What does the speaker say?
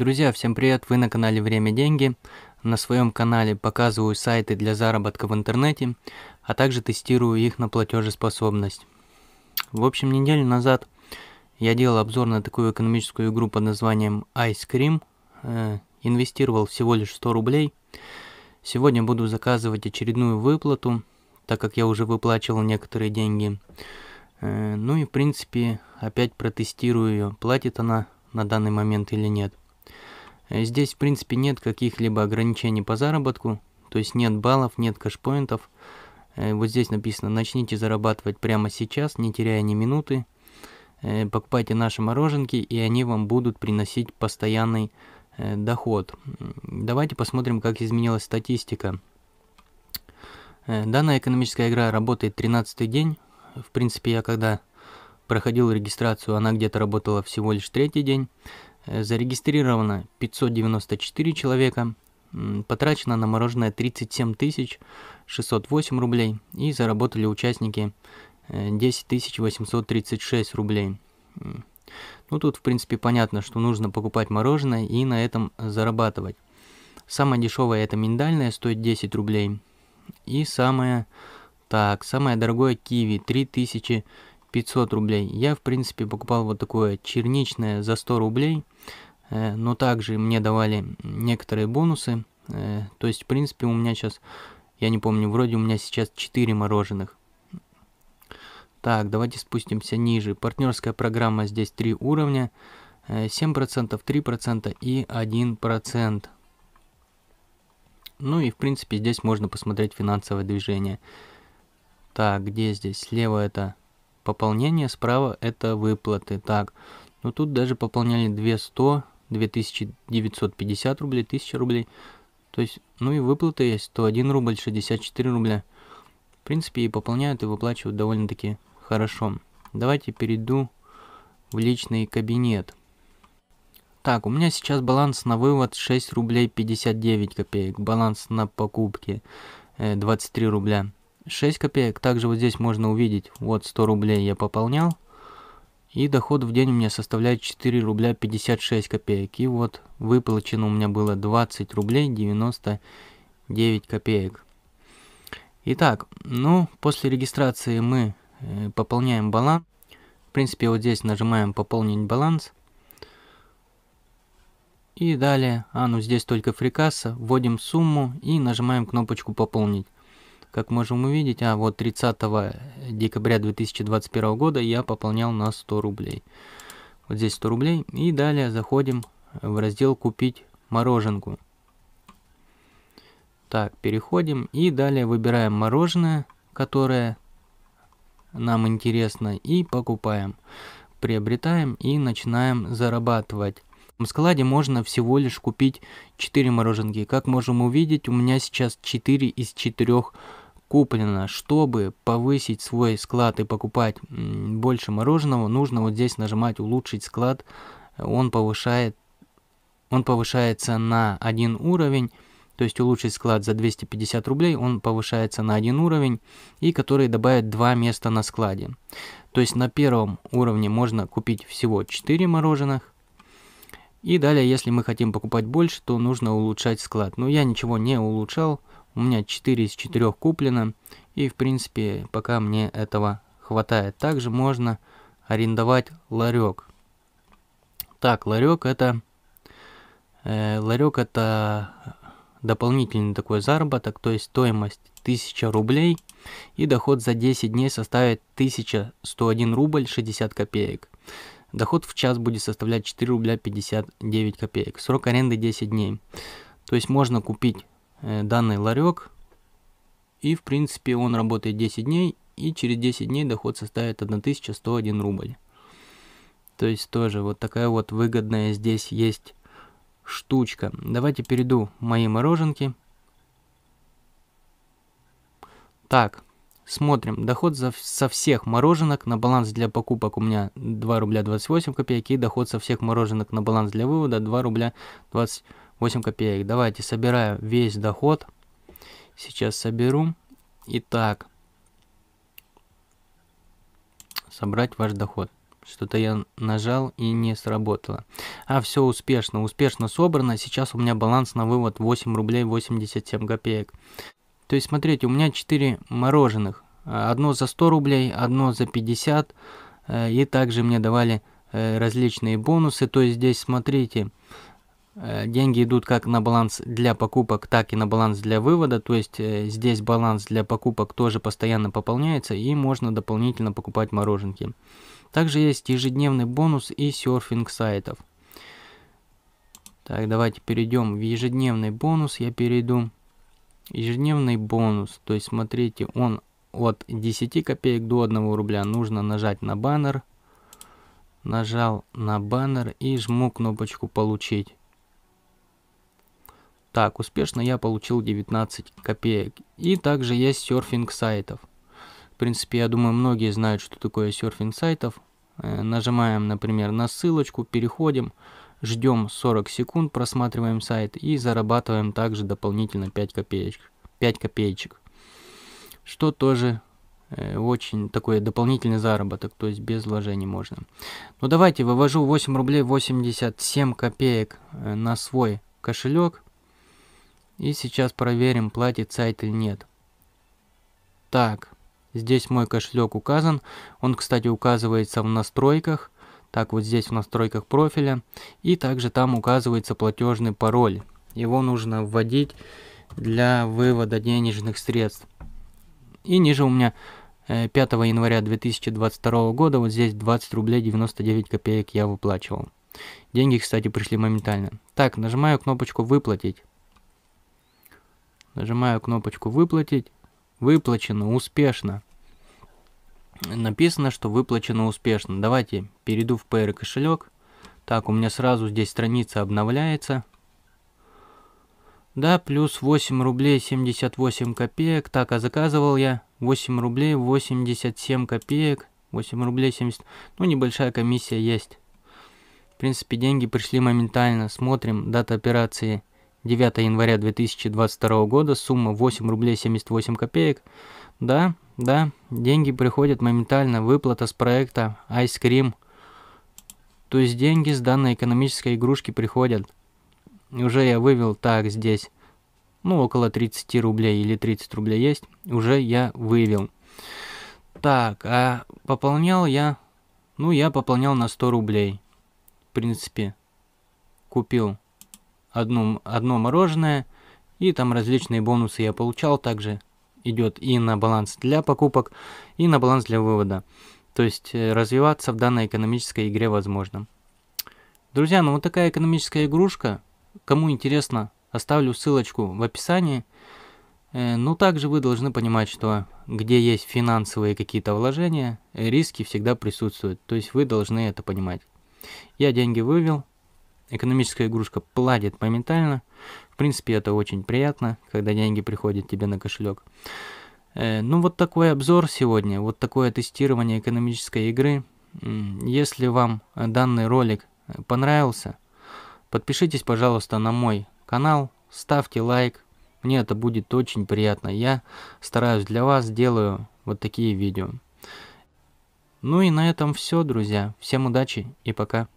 Друзья, всем привет! Вы на канале Время Деньги. На своем канале показываю сайты для заработка в интернете, а также тестирую их на платежеспособность. В общем, неделю назад я делал обзор на такую экономическую игру под названием Ice Cream. Э, инвестировал всего лишь 100 рублей. Сегодня буду заказывать очередную выплату, так как я уже выплачивал некоторые деньги. Э, ну и в принципе опять протестирую ее, платит она на данный момент или нет. Здесь, в принципе, нет каких-либо ограничений по заработку, то есть нет баллов, нет кэшпоинтов. Э, вот здесь написано «Начните зарабатывать прямо сейчас, не теряя ни минуты. Э, покупайте наши мороженки, и они вам будут приносить постоянный э, доход». Давайте посмотрим, как изменилась статистика. Данная экономическая игра работает 13 день. В принципе, я когда проходил регистрацию, она где-то работала всего лишь третий день. Э, зарегистрировано 594 человека, потрачено на мороженое 37 608 рублей и заработали участники 10 э, 836 рублей. Ну тут в принципе понятно, что нужно покупать мороженое и на этом зарабатывать. Самое дешевое это миндальное, стоит 10 рублей. И самое, так, самое дорогое киви 3000 рублей. 500 рублей. Я, в принципе, покупал вот такое черничное за 100 рублей, э, но также мне давали некоторые бонусы. Э, то есть, в принципе, у меня сейчас, я не помню, вроде у меня сейчас 4 мороженых. Так, давайте спустимся ниже. Партнерская программа здесь 3 уровня. 7%, э, 3% и 1%. Ну и в принципе здесь можно посмотреть финансовое движение. Так, где здесь? Слева это Пополнение справа это выплаты. Так, ну тут даже пополняли 2100, 2950 рублей, 1000 рублей. То есть, ну и выплаты есть 101 рубль, 64 рубля. В принципе, и пополняют, и выплачивают довольно-таки хорошо. Давайте перейду в личный кабинет. Так, у меня сейчас баланс на вывод 6 рублей 59 копеек. Баланс на покупки 23 э, рубля. 6 копеек. Также вот здесь можно увидеть, вот 100 рублей я пополнял. И доход в день у меня составляет 4 рубля 56 копеек. И вот выплачено у меня было 20 рублей 99 копеек. Итак, ну, после регистрации мы э, пополняем баланс. В принципе, вот здесь нажимаем «Пополнить баланс». И далее, а, ну здесь только фрикасса, вводим сумму и нажимаем кнопочку «Пополнить». Как можем увидеть, а вот 30 декабря 2021 года я пополнял на 100 рублей. Вот здесь 100 рублей. И далее заходим в раздел «Купить мороженку». Так, переходим и далее выбираем мороженое, которое нам интересно, и покупаем. Приобретаем и начинаем зарабатывать. В складе можно всего лишь купить 4 мороженки. Как можем увидеть, у меня сейчас 4 из 4 куплено. Чтобы повысить свой склад и покупать больше мороженого, нужно вот здесь нажимать «Улучшить склад». Он, повышает, он повышается на один уровень. То есть улучшить склад за 250 рублей, он повышается на один уровень, и который добавит два места на складе. То есть на первом уровне можно купить всего 4 мороженых, и далее, если мы хотим покупать больше, то нужно улучшать склад. Но я ничего не улучшал, у меня 4 из 4 куплено, и в принципе пока мне этого хватает. Также можно арендовать ларек. Так, ларек это... Э, ларек это дополнительный такой заработок, то есть стоимость 1000 рублей и доход за 10 дней составит 1101 рубль 60 копеек. Доход в час будет составлять 4 рубля 59 копеек. Срок аренды 10 дней. То есть можно купить э, данный ларек. И в принципе он работает 10 дней. И через 10 дней доход составит 1101 рубль. То есть тоже вот такая вот выгодная здесь есть штучка. Давайте перейду в мои мороженки. Так, Смотрим, доход за, со всех мороженок на баланс для покупок у меня 2 рубля 28 копеек и доход со всех мороженок на баланс для вывода 2 рубля 28 копеек. Давайте собираю весь доход. Сейчас соберу. Итак, собрать ваш доход. Что-то я нажал и не сработало. А, все успешно, успешно собрано. Сейчас у меня баланс на вывод 8 рублей 87 копеек. То есть, смотрите, у меня 4 мороженых. Э, одно за 100 рублей, одно за 50. Э, и также мне давали э, различные бонусы. То есть, здесь, смотрите, деньги идут как на баланс для покупок, так и на баланс для вывода. То есть, здесь баланс для покупок тоже постоянно пополняется. И можно дополнительно покупать мороженки. Также есть ежедневный бонус и серфинг сайтов. Так, давайте перейдем в ежедневный бонус. Я перейду. Ежедневный бонус, то есть смотрите, он от 10 копеек до 1 рубля. Нужно нажать на баннер. Нажал на баннер и жму кнопочку «Получить». Так, успешно я получил 19 копеек. И также есть серфинг сайтов. В принципе, я думаю, многие знают, что такое серфинг сайтов. Э, нажимаем, например, на ссылочку, переходим ждем 40 секунд, просматриваем сайт и зарабатываем также дополнительно 5 копеечек. 5 копеечек. Что тоже э, очень такой дополнительный заработок, то есть без вложений можно. Ну давайте вывожу 8 рублей 87 копеек э, на свой кошелек. И сейчас проверим, платит сайт или нет. Так, здесь мой кошелек указан. Он, кстати, указывается в настройках – так вот здесь в настройках профиля. И также там указывается платежный пароль. Его нужно вводить для вывода денежных средств. И ниже у меня 5 э, января 2022 года, вот здесь 20 рублей 99 копеек я выплачивал. Деньги, кстати, пришли моментально. Так, нажимаю кнопочку «Выплатить». Нажимаю кнопочку «Выплатить». Выплачено успешно написано, что выплачено успешно. Давайте перейду в PR кошелек. Так, у меня сразу здесь страница обновляется. Да, плюс 8 рублей 78 копеек. Так, а заказывал я 8 рублей 87 копеек. 8 рублей 70... Ну, небольшая комиссия есть. В принципе, деньги пришли моментально. Смотрим, дата операции 9 января 2022 года, сумма 8 рублей 78 копеек. Да, да, деньги приходят моментально, выплата с проекта Ice Cream. То есть деньги с данной экономической игрушки приходят. Уже я вывел так здесь, ну около 30 рублей или 30 рублей есть, уже я вывел. Так, а пополнял я, ну я пополнял на 100 рублей, в принципе. Купил одну, одно мороженое и там различные бонусы я получал также идет и на баланс для покупок, и на баланс для вывода. То есть э, развиваться в данной экономической игре возможно. Друзья, ну вот такая экономическая игрушка. Кому интересно, оставлю ссылочку в описании. Э, но также вы должны понимать, что где есть финансовые какие-то вложения, риски всегда присутствуют. То есть вы должны это понимать. Я деньги вывел, экономическая игрушка платит моментально принципе, это очень приятно, когда деньги приходят тебе на кошелек. Э, ну вот такой обзор сегодня, вот такое тестирование экономической игры. Если вам данный ролик э, понравился, подпишитесь, пожалуйста, на мой канал, ставьте лайк, мне это будет очень приятно. Я стараюсь для вас, делаю вот такие видео. Ну и на этом все, друзья. Всем удачи и пока.